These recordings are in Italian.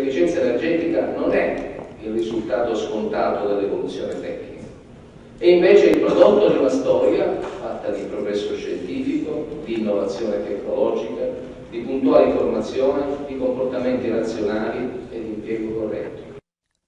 l'efficienza energetica non è il risultato scontato dell'evoluzione tecnica, è invece il prodotto di una storia fatta di progresso scientifico, di innovazione tecnologica, di puntuale formazione, di comportamenti razionali e di impiego corretto.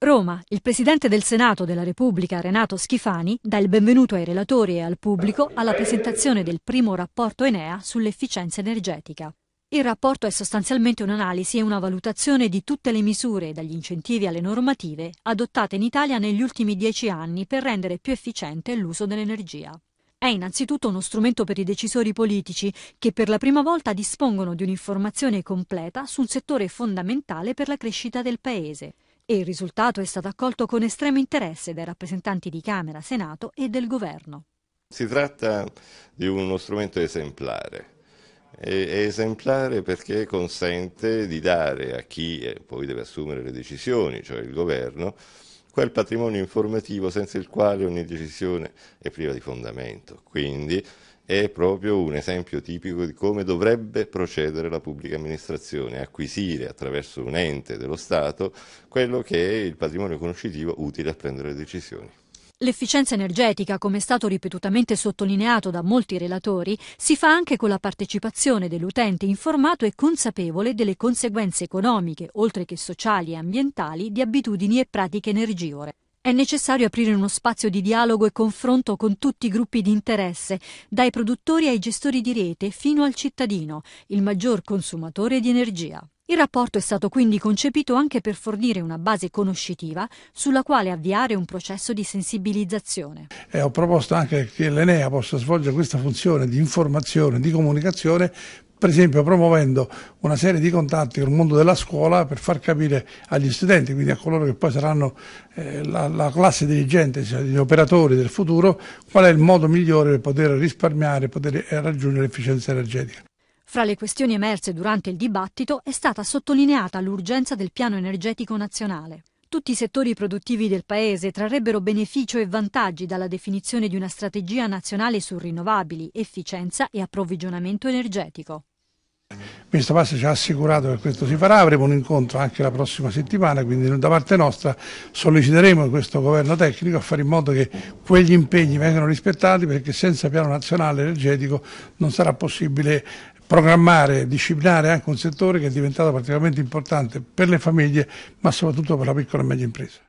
Roma, il Presidente del Senato della Repubblica Renato Schifani dà il benvenuto ai relatori e al pubblico alla presentazione del primo rapporto Enea sull'efficienza energetica. Il rapporto è sostanzialmente un'analisi e una valutazione di tutte le misure, dagli incentivi alle normative, adottate in Italia negli ultimi dieci anni per rendere più efficiente l'uso dell'energia. È innanzitutto uno strumento per i decisori politici che per la prima volta dispongono di un'informazione completa su un settore fondamentale per la crescita del Paese e il risultato è stato accolto con estremo interesse dai rappresentanti di Camera, Senato e del Governo. Si tratta di uno strumento esemplare è, esemplare perché consente di dare a chi eh, poi deve assumere le decisioni, cioè il governo, quel patrimonio informativo senza il quale ogni decisione è priva di fondamento. Quindi è proprio un esempio tipico di come dovrebbe procedere la pubblica amministrazione, acquisire attraverso un ente dello Stato quello che è il patrimonio conoscitivo utile a prendere le decisioni. L'efficienza energetica, come è stato ripetutamente sottolineato da molti relatori, si fa anche con la partecipazione dell'utente informato e consapevole delle conseguenze economiche, oltre che sociali e ambientali, di abitudini e pratiche energivore. È necessario aprire uno spazio di dialogo e confronto con tutti i gruppi di interesse, dai produttori ai gestori di rete fino al cittadino, il maggior consumatore di energia. Il rapporto è stato quindi concepito anche per fornire una base conoscitiva sulla quale avviare un processo di sensibilizzazione. E ho proposto anche che l'Enea possa svolgere questa funzione di informazione, di comunicazione, per esempio promuovendo una serie di contatti con il mondo della scuola per far capire agli studenti, quindi a coloro che poi saranno eh, la, la, classe dirigente, cioè gli operatori del futuro, qual è il modo migliore per poter risparmiare, e poter eh, raggiungere l'efficienza energetica. Fra le questioni emerse durante il dibattito è stata sottolineata l'urgenza del piano energetico nazionale. Tutti i settori produttivi del Paese trarrebbero beneficio e vantaggi dalla definizione di una strategia nazionale su rinnovabili, efficienza e approvvigionamento energetico. Il ministro Passi ci ha assicurato che questo si farà, avremo un incontro anche la prossima settimana, quindi da parte nostra solleciteremo questo governo tecnico a fare in modo che quegli impegni vengano rispettati perché senza piano nazionale energetico non sarà possibile programmare, disciplinare anche un settore che è diventato particolarmente importante per le famiglie, ma soprattutto per la piccola e media impresa.